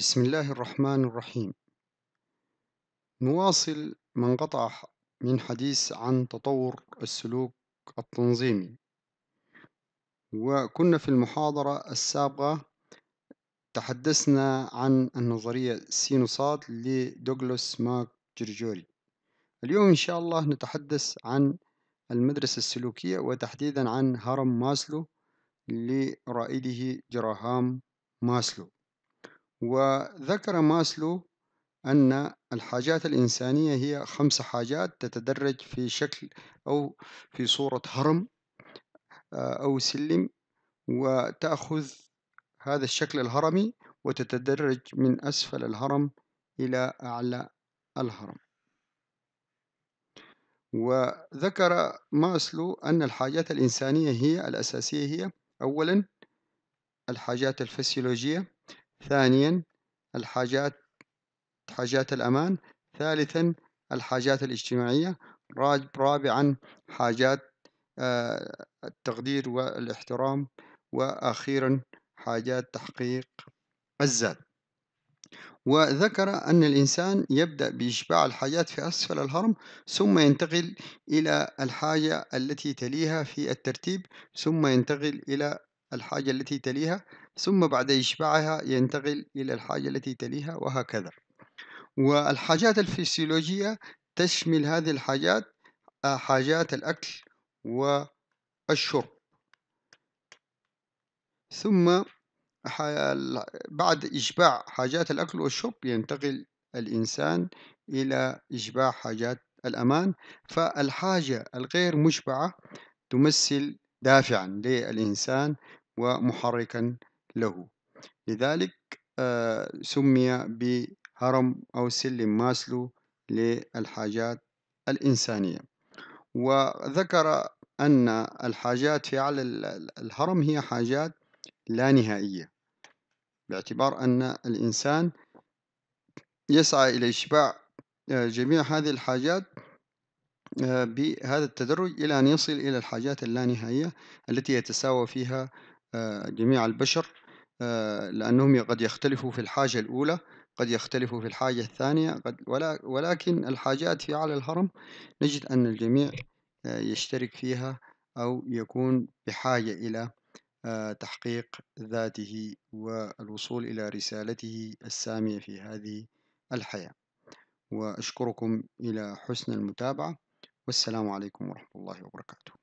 بسم الله الرحمن الرحيم نواصل ما انقطع من حديث عن تطور السلوك التنظيمي وكنا في المحاضرة السابقة تحدثنا عن النظرية السينوساد لدوغلاس ماك جرجوري اليوم إن شاء الله نتحدث عن المدرسة السلوكية وتحديدا عن هرم ماسلو لرائده جراهام ماسلو وذكر ماسلو أن الحاجات الإنسانية هي خمس حاجات تتدرج في شكل أو في صورة هرم آه، أو سلم وتأخذ هذا الشكل الهرمي وتتدرج من أسفل الهرم إلى أعلى الهرم وذكر ماسلو أن الحاجات الإنسانية هي الأساسية هي أولا الحاجات الفسيولوجية ثانيا الحاجات حاجات الأمان ثالثا الحاجات الاجتماعية رابعا حاجات آه، التقدير والاحترام وأخيرا حاجات تحقيق الذات وذكر أن الإنسان يبدأ بإشباع الحاجات في أسفل الهرم ثم ينتقل إلى الحاجة التي تليها في الترتيب ثم ينتقل إلى الحاجة التي تليها ثم بعد إشباعها ينتقل إلى الحاجة التي تليها وهكذا والحاجات الفسيولوجية تشمل هذه الحاجات آه، حاجات الأكل والشرب ثم بعد إشباع حاجات الأكل والشرب ينتقل الإنسان إلى إشباع حاجات الأمان فالحاجة الغير مشبعة تمثل دافعا للإنسان ومحركا له لذلك آه، سمي بهرم أو سلم ماسلو للحاجات الإنسانية وذكر أن الحاجات في أعلى الهرم هي حاجات لا نهائية باعتبار أن الإنسان يسعى إلى إشباع آه، جميع هذه الحاجات آه، بهذا التدرج إلى أن يصل إلى الحاجات اللانهائية التي يتساوى فيها آه، جميع البشر آه، لأنهم قد يختلفوا في الحاجة الأولى قد يختلفوا في الحاجة الثانية قد ولا ولكن الحاجات في أعلى الهرم نجد أن الجميع آه، يشترك فيها أو يكون بحاجة إلى تحقيق ذاته والوصول إلى رسالته السامية في هذه الحياة وأشكركم إلى حسن المتابعة والسلام عليكم ورحمة الله وبركاته